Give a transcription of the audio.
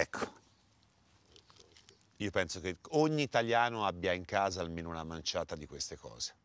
Ecco, io penso che ogni italiano abbia in casa almeno una manciata di queste cose.